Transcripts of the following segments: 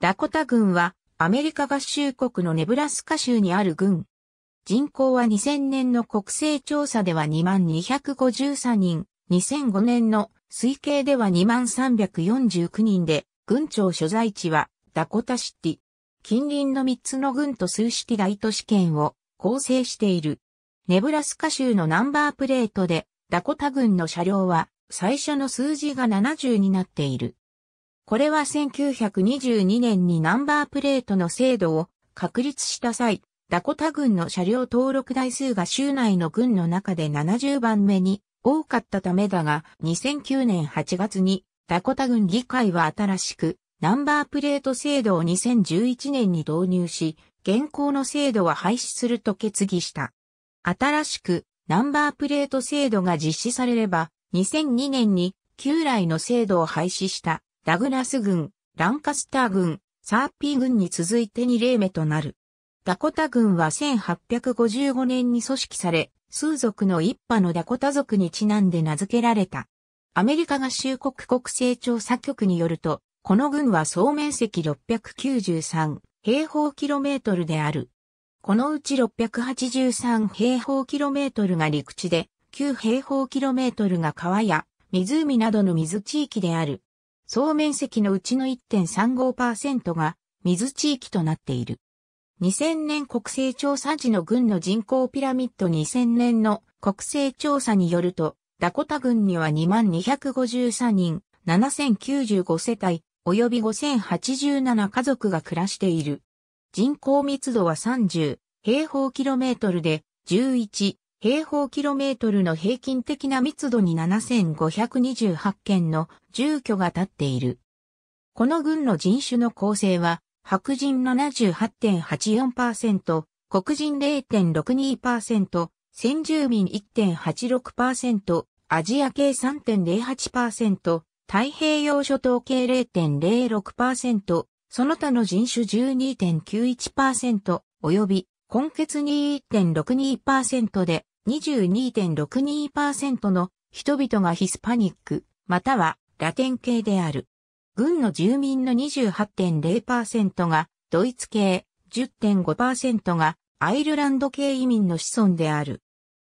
ダコタ軍はアメリカ合衆国のネブラスカ州にある軍。人口は2000年の国勢調査では2253人、2005年の推計では2349人で、軍庁所在地はダコタシティ。近隣の3つの軍と数式大都市圏を構成している。ネブラスカ州のナンバープレートで、ダコタ軍の車両は最初の数字が70になっている。これは1922年にナンバープレートの制度を確立した際、ダコタ軍の車両登録台数が州内の軍の中で70番目に多かったためだが、2009年8月にダコタ軍議会は新しくナンバープレート制度を2011年に導入し、現行の制度は廃止すると決議した。新しくナンバープレート制度が実施されれば、2002年に旧来の制度を廃止したダグラス軍、ランカスター軍、サーピー軍に続いて2例目となる。ダコタ軍は1855年に組織され、数族の一派のダコタ族にちなんで名付けられた。アメリカ合衆国国勢調査局によると、この軍は総面積693平方キロメートルである。このうち683平方キロメートルが陸地で、9平方キロメートルが川や湖などの水地域である。総面積のうちの1.35%が水地域となっている。2000年国勢調査時の軍の人口ピラミッド2000年の国勢調査によると、ダコタ軍には2253人、7095世帯、及び5087家族が暮らしている。人口密度は30平方キロメートルで11平方キロメートルの平均的な密度に7528件の住居が建っている。この郡の人種の構成は、白人78.84%、黒人0.62%、先住民1.86%、アジア系3.08%、太平洋諸島系0.06%、その他の人種12.91%、及び、根血2 1.62%で、22.62%の人々がヒスパニック、またはラテン系である。軍の住民の28.0%がドイツ系、10.5%がアイルランド系移民の子孫である。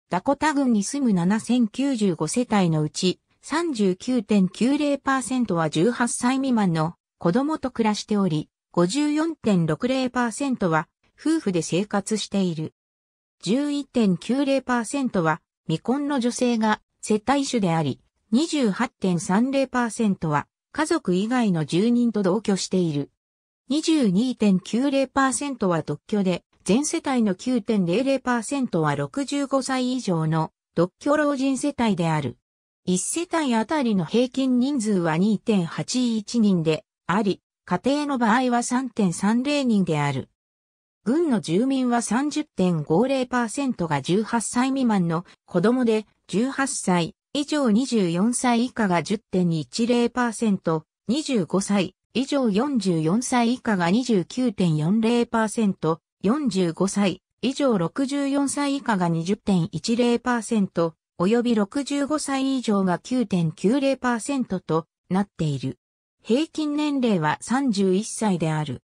ダコタ郡に住む7095世帯のうち39.90%は18歳未満の子供と暮らしており、54.60%は夫婦で生活している。11.90%は未婚の女性が世帯主であり、28.30%は家族以外の住人と同居している。22.90%は独居で、全世帯の9.00%は65歳以上の独居老人世帯である。1世帯あたりの平均人数は2.81人であり、家庭の場合は3.30人である。軍の住民は30.50%が18歳未満の子供で、18歳以上24歳以下が10.10%、25歳以上44歳以下が29.40%、45歳以上64歳以下が20.10%、及び65歳以上が9.90%となっている。平均年齢は31歳である。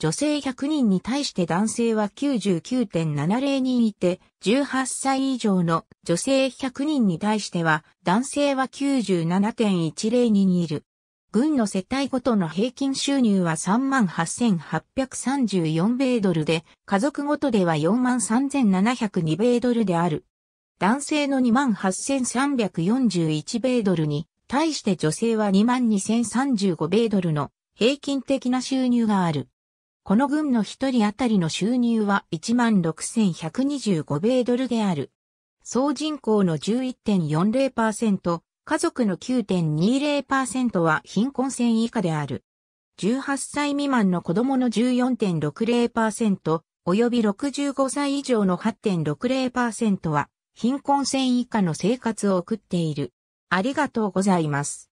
女性100人に対して男性は99.70人いて、18歳以上の女性100人に対しては男性は97.10人いる。軍の世帯ごとの平均収入は38,834米ドルで、家族ごとでは43,702米ドルである。男性の28,341米ドルに、対して女性は22,035米ドルの平均的な収入がある。この軍の一人当たりの収入は16,125米ドルである。総人口の11.40%、家族の9.20%は貧困線以下である。18歳未満の子供の14.60%、及び65歳以上の8.60%は貧困線以下の生活を送っている。ありがとうございます。